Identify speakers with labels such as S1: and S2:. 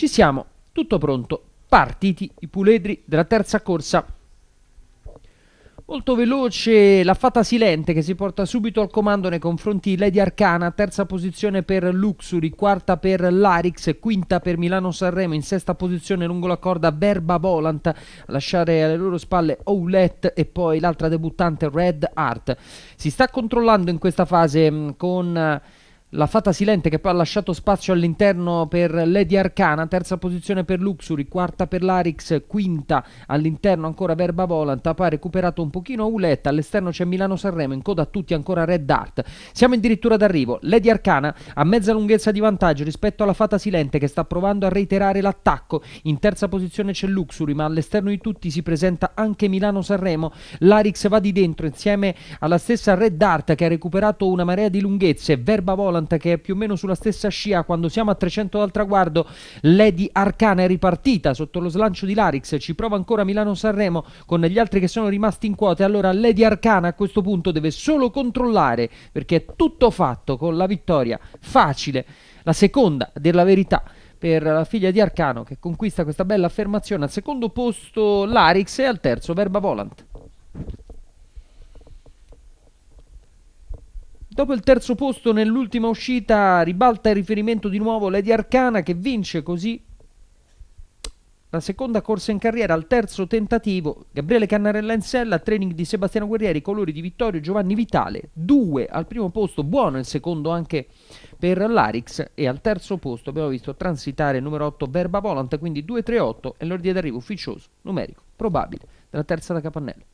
S1: Ci siamo, tutto pronto, partiti i puledri della terza corsa. Molto veloce la fata silente che si porta subito al comando nei confronti Lady Arcana, terza posizione per Luxury, quarta per Larix, quinta per Milano Sanremo, in sesta posizione lungo la corda Verba Volant, a lasciare alle loro spalle Oulet e poi l'altra debuttante Red Art. Si sta controllando in questa fase mm, con la fata silente che poi ha lasciato spazio all'interno per Lady Arcana, terza posizione per Luxury, quarta per Larix, quinta all'interno ancora Verba Volant, poi ha recuperato un pochino Uletta, all'esterno c'è Milano Sanremo, in coda a tutti ancora Red Dart. Siamo addirittura d'arrivo, Lady Arcana a mezza lunghezza di vantaggio rispetto alla fata silente che sta provando a reiterare l'attacco, in terza posizione c'è Luxury ma all'esterno di tutti si presenta anche Milano Sanremo, Larix va di dentro insieme alla stessa Red Dart che ha recuperato una marea di lunghezze, Verba Volant Savant che è più o meno sulla stessa scia quando siamo a 300 dal traguardo Lady Arcana è ripartita sotto lo slancio di Larix ci prova ancora Milano-Sanremo con gli altri che sono rimasti in quote allora Lady Arcana a questo punto deve solo controllare perché è tutto fatto con la vittoria facile la seconda della verità per la figlia di Arcano che conquista questa bella affermazione al secondo posto Larix e al terzo Verba Volant Dopo il terzo posto nell'ultima uscita ribalta il riferimento di nuovo Lady Arcana che vince così la seconda corsa in carriera al terzo tentativo. Gabriele Cannarella in sella, training di Sebastiano Guerrieri, colori di Vittorio Giovanni Vitale, Due al primo posto, buono il secondo anche per l'Arix e al terzo posto abbiamo visto transitare il numero 8 Verba Volant, quindi 2-3-8 e l'ordine d'arrivo ufficioso, numerico, probabile, della terza da Capannello.